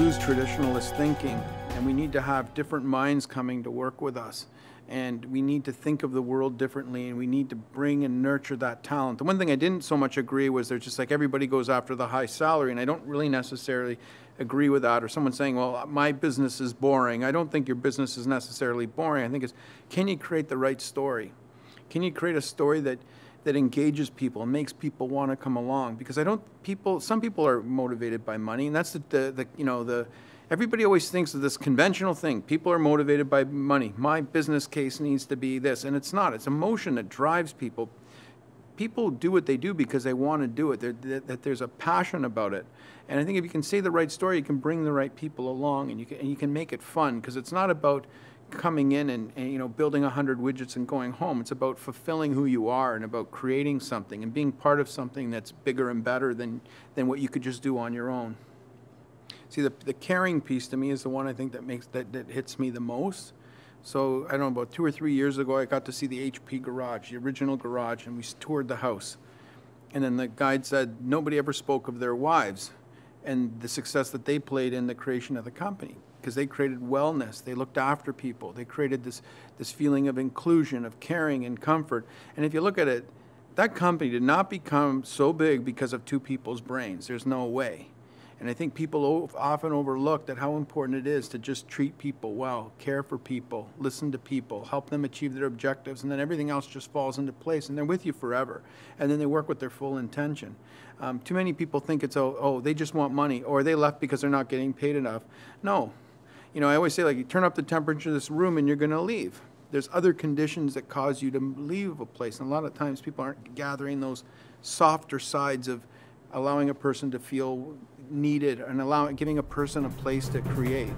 lose traditionalist thinking and we need to have different minds coming to work with us and we need to think of the world differently and we need to bring and nurture that talent. The one thing I didn't so much agree was there's just like everybody goes after the high salary and I don't really necessarily agree with that or someone saying, well, my business is boring. I don't think your business is necessarily boring. I think it's, can you create the right story? Can you create a story that that engages people and makes people want to come along because I don't people some people are motivated by money and that's the, the, the, you know the everybody always thinks of this conventional thing people are motivated by money my business case needs to be this and it's not it's emotion that drives people people do what they do because they want to do it that, that there's a passion about it and I think if you can say the right story you can bring the right people along and you can, and you can make it fun because it's not about coming in and, and you know building 100 widgets and going home. It's about fulfilling who you are and about creating something and being part of something that's bigger and better than, than what you could just do on your own. See, the, the caring piece to me is the one I think that makes that, that hits me the most. So I don't know, about two or three years ago, I got to see the HP garage, the original garage, and we toured the house. And then the guide said nobody ever spoke of their wives and the success that they played in the creation of the company because they created wellness. They looked after people. They created this, this feeling of inclusion, of caring and comfort. And if you look at it, that company did not become so big because of two people's brains. There's no way. And I think people often overlook that how important it is to just treat people well, care for people, listen to people, help them achieve their objectives, and then everything else just falls into place, and they're with you forever. And then they work with their full intention. Um, too many people think it's, oh, oh, they just want money, or they left because they're not getting paid enough. No, you know, I always say like you turn up the temperature of this room and you're going to leave. There's other conditions that cause you to leave a place, and a lot of times people aren't gathering those softer sides of allowing a person to feel needed and allowing giving a person a place to create.